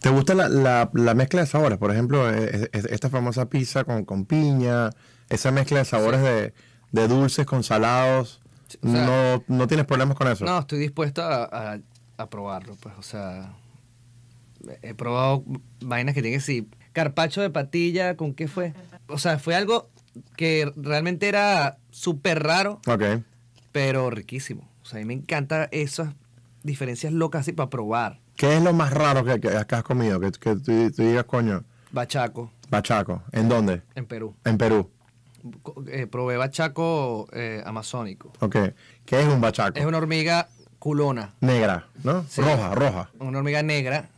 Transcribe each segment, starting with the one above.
¿Te gusta la, mezcla de sabores? Por ejemplo, e, e, e, esta famosa pizza con, con piña, esa mezcla de sabores de, dulces con salados. no, no tienes problemas con eso. No, estoy dispuesto a, probarlo. Pues, o sea, he probado vainas que tienen que carpacho de patilla, ¿con qué fue? O sea, fue algo que realmente era súper raro, okay. pero riquísimo. O sea, a mí me encanta esas diferencias locas así para probar. ¿Qué es lo más raro que, que, has comido? Que, tú, tú, digas, coño. Bachaco. Bachaco. ¿En dónde? En Perú. En Perú. Eh, probé bachaco eh, amazónico. Ok. ¿Qué es un bachaco? Es una hormiga culona. Negra, ¿no? Roja, roja. Una hormiga negra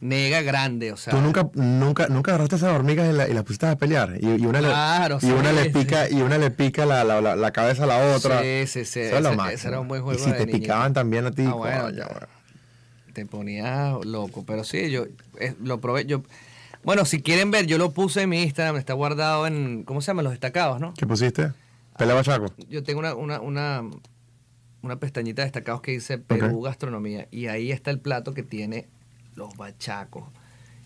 mega grande, o sea. Tú nunca, nunca, nunca agarraste esas hormigas y, las pusiste a pelear. Y, una, le, y una pica, y una le la, cabeza a la otra. Sí, sí, sí. Eso Ese era un buen juego. Y si te picaban también a ti, ah, te ponías loco. Pero sí, yo eh, lo probé. Yo, bueno, si quieren ver, yo lo puse en mi Instagram, está guardado en, ¿cómo se llama? Los destacados, ¿no? ¿Qué pusiste? Pelaba ah, Chaco. Yo tengo una, una, pestañita de destacados que dice Perú Gastronomía. Y ahí está el plato que tiene los bachacos.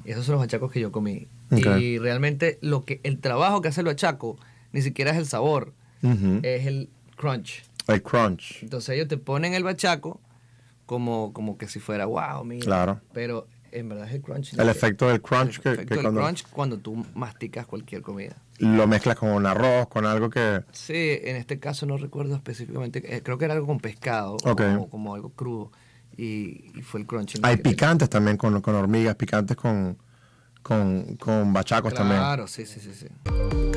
Esos son los bachacos que yo comí. Y realmente lo que el trabajo que hace el bachaco ni siquiera es el sabor, es el crunch. El crunch. Entonces ellos te ponen el bachaco como, como que si fuera wow, mira. Claro. Pero en verdad es el crunch. El efecto del crunch el que, efecto crunch cuando tú masticas cualquier comida. Lo mezclas con un arroz, con algo que... Sí, en este caso no recuerdo específicamente, eh, creo que era algo con pescado o como algo crudo y, fue el crunching. Hay picantes también con, con hormigas, picantes con, con, bachacos también. Claro, sí, sí. sí.